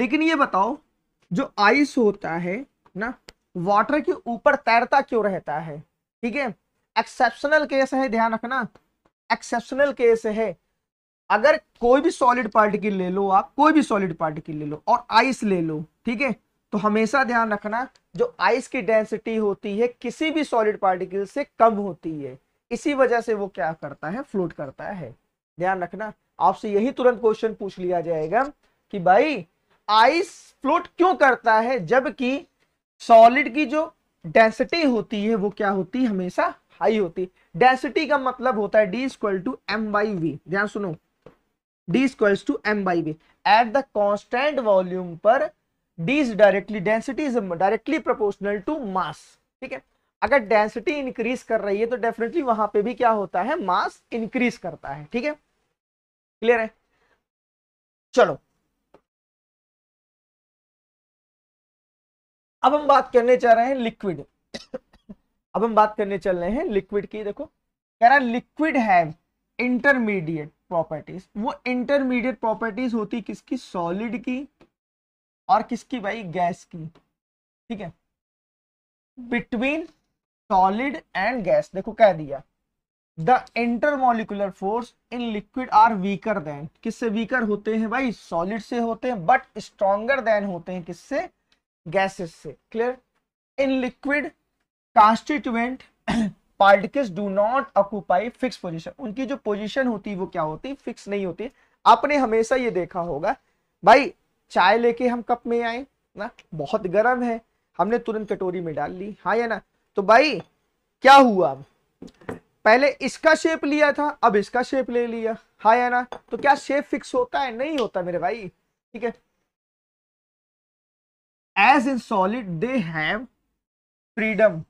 लेकिन ये बताओ जो आइस होता है ना वाटर के ऊपर तैरता क्यों रहता है ठीक है एक्सेप्शनल केस है ध्यान रखना एक्सेप्शनल केस है अगर कोई भी सॉलिड पार्टिकल ले लो आप कोई भी सॉलिड पार्टिकल ले लो और आइस ले लो ठीक है तो हमेशा ध्यान रखना जो आइस की डेंसिटी होती है किसी भी सॉलिड पार्टिकल से कम होती है इसी वजह से वो क्या करता है फ्लोट करता है ध्यान रखना आपसे यही तुरंत क्वेश्चन पूछ लिया जाएगा कि भाई आइस फ्लोट क्यों करता है जबकि सॉलिड की जो डेंसिटी होती है वो क्या होती है हमेशा हाई होती है डेंसिटी का मतलब होता है D equal to M by V ध्यान सुनो D equal to M by V at the constant volume पर D is directly density is directly proportional to mass ठीक है अगर डेंसिटी इंक्रीज कर रही है तो डेफिनेटली वहां पे भी क्या होता है मास इंक्रीज करता है ठीक है क्लियर है चलो अब हम बात करने चाह रहे हैं लिक्विड अब हम बात करने चल रहे हैं लिक्विड की देखो कह रहा है लिक्विड हैव इंटरमीडिएट प्रॉपर्टीज वो इंटरमीडिएट प्रॉपर्टीज होती किसकी सॉलिड की और किसकी भाई गैस की ठीक है बिटवीन सॉलिड एंड गैस देखो कह दिया the intermolecular force in liquid are weaker than किससे वीकर होते हैं भाई सॉलिड से होते हैं बट स्ट्रॉन्गर देन होते हैं किससे गैसेस से clear in liquid constituent particles do not occupy fix position उनकी जो पोजिशन होती है वो क्या होती है फिक्स नहीं होती आपने हमेशा ये देखा होगा भाई चाय लेके हम कप में आए ना बहुत गर्म है हमने तुरंत कटोरी में डाल ली हाँ या ना तो भाई क्या हुआ अब पहले इसका शेप लिया था अब इसका शेप ले लिया हाँ या ना तो क्या शेप फिक्स होता है नहीं होता मेरे भाई ठीक है as in solid they have freedom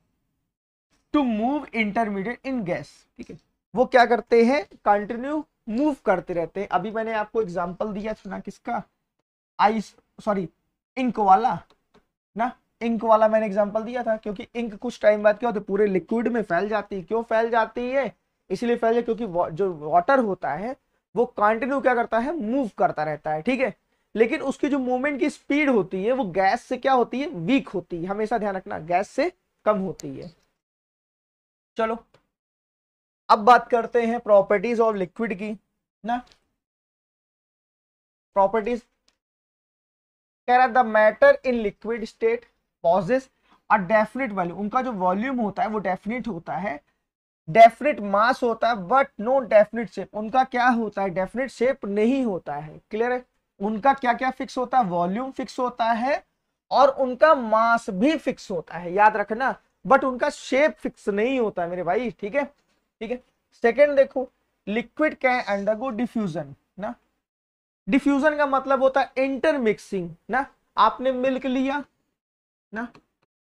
to move intermediate in gas ठीक है वो क्या करते हैं कंटिन्यू मूव करते रहते हैं अभी मैंने आपको एग्जाम्पल दिया था ना किसका आई सॉरी इंक वाला ना इंक वाला मैंने एग्जांपल दिया था क्योंकि इंक कुछ टाइम बाद क्या होता पूरे लिक्विड में फैल जाती है क्यों फैल जाती है इसलिए फैल जाए क्योंकि वा, जो वाटर होता है वो कंटिन्यू क्या करता है मूव करता रहता है ठीक है लेकिन उसकी जो मूवमेंट की स्पीड होती है वो गैस से क्या होती है वीक होती है हमेशा ध्यान रखना गैस से कम होती है चलो अब बात करते हैं प्रॉपर्टीज ऑफ लिक्विड की ना प्रॉपर्टीज कह रहा है the matter in liquid state possess और डेफिनेट वॉल्यूम उनका जो वॉल्यूम होता है वो डेफिनेट होता है डेफिनेट मास होता है बट नो डेफिनेट शेप उनका क्या होता है डेफिनेट शेप नहीं होता है क्लियर है उनका क्या क्या फिक्स होता है वॉल्यूम फिक्स होता है और उनका मास भी फिक्स होता है याद रखना बट उनका शेप फिक्स नहीं होता है मेरे भाई ठीक है ठीक है सेकेंड देखो लिक्विड कैन अंडरगो डिफ्यूजन ना डिफ्यूजन का मतलब होता है इंटरमिक्सिंग ना आपने मिल्क लिया ना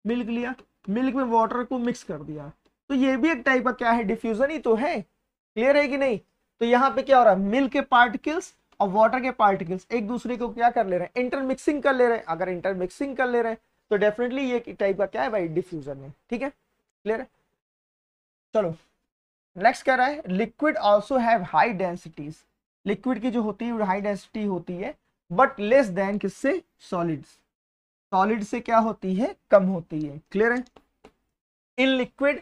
मिल्क लिया मिल्क में वाटर को मिक्स कर दिया तो ये भी एक टाइप का क्या है डिफ्यूजन ही तो है क्लियर है कि नहीं तो यहाँ पे क्या हो रहा है मिल्क के पार्टिकल्स और वाटर के पार्टिकल्स एक दूसरे को क्या कर ले रहे हैं इंटरमिक्सिंग कर ले रहे हैं अगर इंटरमिक्सिंग कर ले रहे हैं तो डेफिनेटली ये टाइप का क्या है भाई डिफ्यूजन है ठीक है क्लियर है चलो नेक्स्ट कह रहा है liquid also have high densities liquid की जो होती है हाई डेंसिटी होती है बट लेस देन किससे सॉलिड सॉलिड से क्या होती है कम होती है क्लियर है in liquid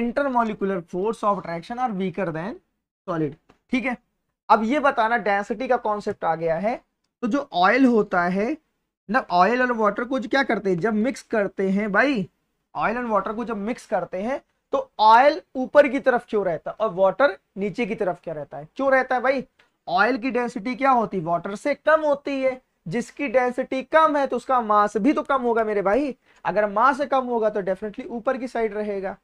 intermolecular force of attraction are weaker than solid ठीक है अब ये बताना डेंसिटी का कॉन्सेप्ट आ गया है तो जो ऑयल होता है ना ऑयल और वाटर को क्या करते हैं जब मिक्स करते हैं भाई ऑयल एंड वाटर को जब मिक्स करते हैं तो ऑयल ऊपर की तरफ क्यों रहता है और वाटर नीचे की तरफ क्या रहता है क्यों रहता है भाई ऑयल की डेंसिटी क्या होती वाटर से कम होती है जिसकी डेंसिटी कम है तो उसका मास भी तो कम होगा मेरे भाई अगर मास कम होगा तो डेफिनेटली ऊपर की साइड रहेगा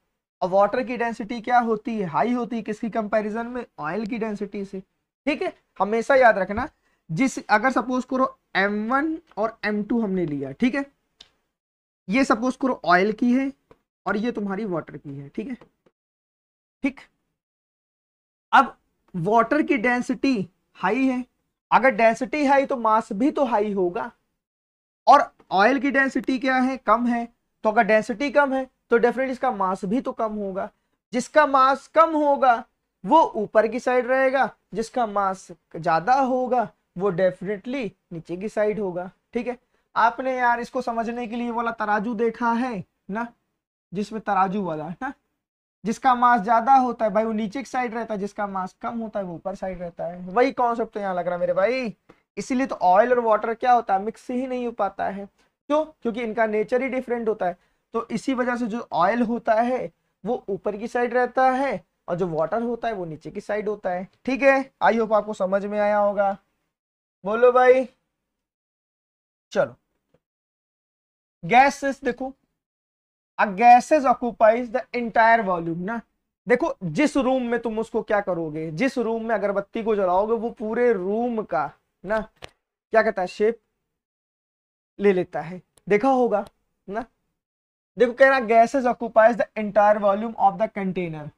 और वाटर की डेंसिटी क्या होती है हाई होती है किसकी कंपैरिजन में ऑयल की डेंसिटी से ठीक है हमेशा याद रखना जिस अगर सपोज करो M1 और M2 हमने लिया ठीक है ये सपोज करो ऑयल की है और ये तुम्हारी वाटर की है ठीक है ठीक अब वाटर की डेंसिटी हाई है अगर डेंसिटी हाई तो मास भी तो हाई होगा और ऑयल की डेंसिटी क्या है कम है तो अगर डेंसिटी कम है तो डेफिनेटली इसका मास भी तो कम होगा जिसका मास कम होगा वो ऊपर की साइड रहेगा जिसका मास ज्यादा होगा वो डेफिनेटली नीचे की साइड होगा ठीक है आपने यार इसको समझने के लिए वाला तराजू देखा है ना जिसमें तराजू वाला ना जिसका मास ज्यादा होता है भाई वो नीचे की साइड रहता है जिसका मास कम होता है वो ऊपर साइड रहता है वही कॉन्सेप्ट तो यहाँ लग रहा है मेरे भाई इसीलिए तो ऑयल और वाटर क्या होता है मिक्स ही नहीं हो पाता है क्यों क्योंकि इनका नेचर ही डिफरेंट होता है तो इसी वजह से जो ऑयल होता है वो ऊपर की साइड रहता है और जो वाटर होता है वो नीचे की साइड होता है ठीक है आई होप आपको समझ में आया होगा बोलो भाई चलो गैसेस देखो gases occupies the entire volume ना देखो जिस रूम में तुम उसको क्या करोगे जिस रूम में अगरबत्ती को जलाओगे वो पूरे रूम का ना क्या कहता है शेप ले लेता है देखा होगा ना देखो कह रहा gases occupies the entire volume of the container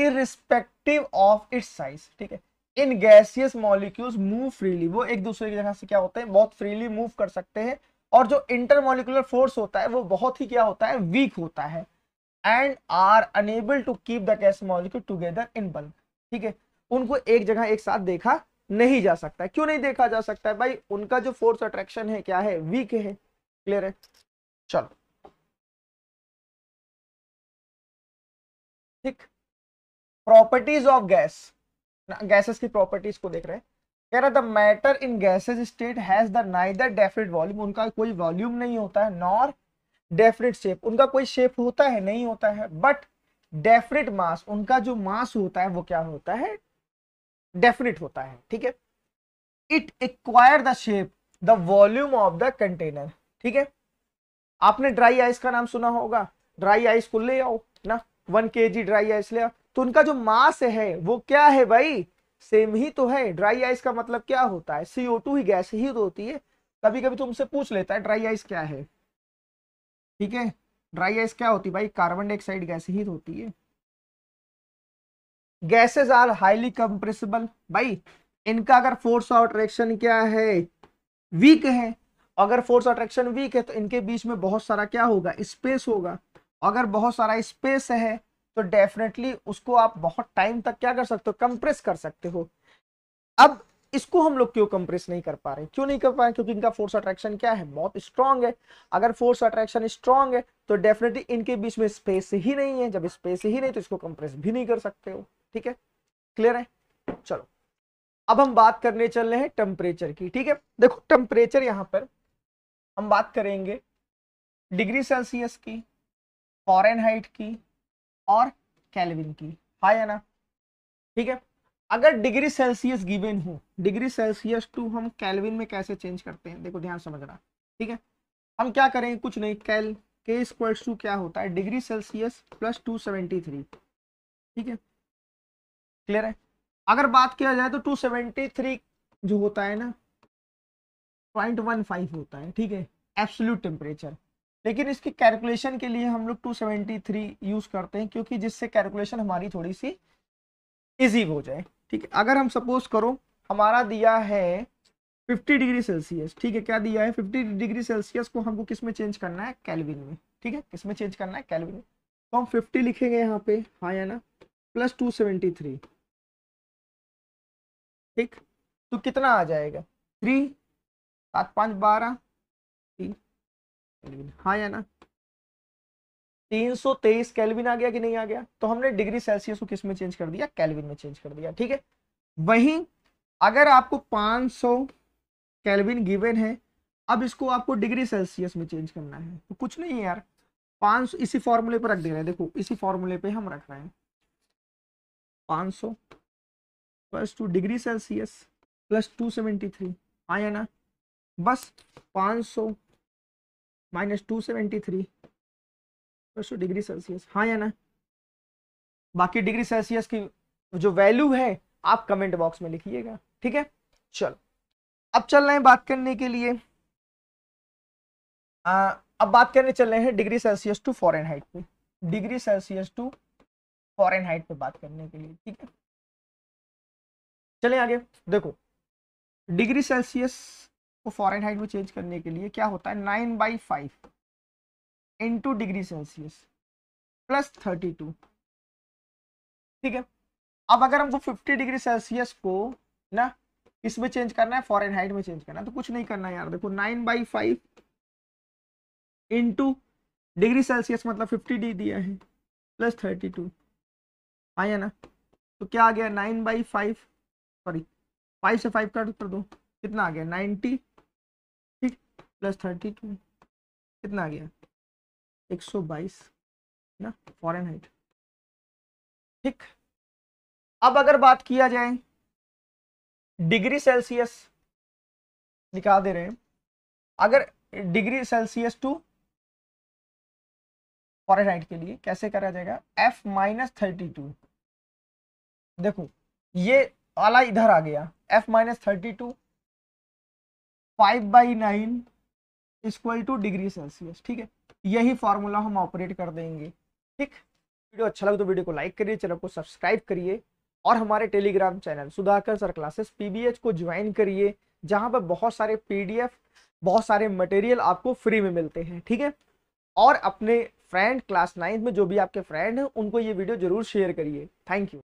irrespective of its size ठीक है in gaseous molecules move freely वो एक दूसरे की जगह से क्या होते हैं बहुत फ्रीली मूव कर सकते हैं और जो इंटरमोलिकुलर फोर्स होता है वो बहुत ही क्या होता है वीक होता है and are unable to keep the gas molecule together in bulk ठीक है उनको एक जगह एक साथ देखा नहीं जा सकता है क्यों नहीं देखा जा सकता है भाई उनका जो फोर्स अट्रैक्शन है क्या है वीक है क्लियर है चलो ठीक प्रॉपर्टीज ऑफ गैस गैसेस की प्रॉपर्टीज को देख रहे हैं कह रहा the matter in gases state has the neither definite volume उनका कोई वॉल्यूम नहीं होता है नॉर डेफिनेट शेप उनका कोई शेप होता है नहीं होता है बट डेफिनेट मास उनका जो मास होता है वो क्या होता है डेफिनेट होता है ठीक है it acquire the shape the volume of the container ठीक है आपने ड्राई आइस का नाम सुना होगा ड्राई आइस को ले आओ ना वन के जी ड्राई आइस ले आओ तो उनका जो मास है वो क्या है भाई सेम ही तो है ड्राई आइस का मतलब क्या होता है सीओ टू ही तो गैस ही होती है कभी कभी तुमसे पूछ लेता है ड्राई आइस क्या है ठीक है ड्राई आइस क्या होती है भाई कार्बन डाइऑक्साइड गैस ही होती है गैसेज आर हाईली कंप्रेसिबल भाई इनका अगर फोर्स ऑफ अट्रैक्शन क्या है वीक है अगर फोर्स ऑफ अट्रैक्शन वीक है तो इनके बीच में बहुत सारा क्या होगा स्पेस होगा अगर बहुत सारा स्पेस है तो डेफिनेटली उसको आप बहुत टाइम तक क्या कर सकते हो कंप्रेस कर सकते हो अब इसको हम लोग क्यों कंप्रेस नहीं कर पा रहे क्यों नहीं कर पा रहे क्योंकि इनका फोर्स अट्रैक्शन क्या है बहुत स्ट्रांग है अगर फोर्स अट्रैक्शन स्ट्रांग है तो डेफिनेटली इनके बीच में स्पेस ही नहीं है जब स्पेस ही नहीं तो इसको कंप्रेस भी नहीं कर सकते हो ठीक है क्लियर है चलो अब हम बात करने चल रहे हैं टेम्परेचर की ठीक है देखो टेम्परेचर यहां पर हम बात करेंगे डिग्री सेल्सियस की फॉरन हाइट की और कैलविन की हाँ या ना ठीक है अगर डिग्री सेल्सियस गिवेन हो डिग्री सेल्सियस टू हम कैलविन में कैसे चेंज करते हैं देखो ध्यान समझना ठीक है हम क्या करेंगे कुछ नहीं कैल के स्क्वायर टू क्या होता है degree Celsius plus two seventy three ठीक है क्लियर है अगर बात किया जाए तो टू सेवेंटी थ्री जो होता है ना पॉइंट वन फाइव होता है ठीक है एब्सोल्यूट टेम्परेचर लेकिन इसकी कैलकुलेशन के लिए हम लोग 273 यूज करते हैं क्योंकि जिससे कैलकुलेशन हमारी थोड़ी सी इजी हो जाए ठीक है अगर हम सपोज करो हमारा दिया है 50 डिग्री सेल्सियस ठीक है क्या दिया है 50 डिग्री सेल्सियस को हमको किसमें चेंज करना है कैलविन में ठीक है किसमें चेंज करना है कैलविन में तो हम 50 लिखेंगे यहाँ पे हाँ या ना प्लस थ्री ठीक तो कितना आ जाएगा थ्री सात पाँच बारह ठीक केल्विन हाँ या ना 323 केल्विन आ गया कि नहीं आ गया तो हमने डिग्री सेल्सियस को किस में चेंज कर दिया केल्विन में चेंज कर दिया ठीक है वहीं अगर आपको 500 केल्विन गिवन है अब इसको आपको डिग्री सेल्सियस में चेंज करना है तो कुछ नहीं है यार 500 इसी फॉर्मूले पर रख दे रहे हैं देखो इसी फॉर्मूले पे हम रख रहे हैं 500 सौ plus to degree Celsius plus two seventy three आया ना बस 500 minus two seventy three degree Celsius हाँ या ना बाकी डिग्री सेल्सियस की जो वैल्यू है आप कमेंट बॉक्स में लिखिएगा ठीक है चलो अब चल रहे हैं बात करने के लिए आ, अब बात करने चल रहे हैं degree Celsius to Fahrenheit पे degree Celsius to Fahrenheit पे बात करने के लिए ठीक है चले आगे देखो डिग्री सेल्सियस को फॉरन हाइट में चेंज करने के लिए क्या होता है nine by five into degree Celsius plus thirty two ठीक है अब अगर हमको फिफ्टी डिग्री सेल्सियस को ना इसमें चेंज करना है फॉरन हाइट में चेंज करना है तो कुछ नहीं करना है यार देखो nine by five into degree Celsius मतलब फिफ्टी डी दिया है प्लस थर्टी टू आया ना तो क्या आ गया nine by five sorry five से फाइव कट कर दो कितना आ गया नाइन्टी प्लस थर्टी टू कितना आ गया एक सौ बाईस ना फॉरन हाइट ठीक अब अगर बात किया जाए डिग्री सेल्सियस निकाल दे रहे हैं अगर degree Celsius to Fahrenheit के लिए कैसे करा जाएगा एफ माइनस थर्टी टू देखो ये वाला इधर आ गया F minus thirty two five by nine equal to degree Celsius ठीक है यही फार्मूला हम ऑपरेट कर देंगे ठीक वीडियो अच्छा लगे तो वीडियो को लाइक करिए चैनल को सब्सक्राइब करिए और हमारे Telegram channel Sudhakar sir classes PBH को ज्वाइन करिए जहाँ पर बहुत सारे पीडीएफ बहुत सारे मटेरियल आपको फ्री में मिलते हैं ठीक है और अपने फ्रेंड क्लास नाइन्थ में जो भी आपके फ्रेंड हैं उनको ये वीडियो जरूर शेयर करिए थैंक यू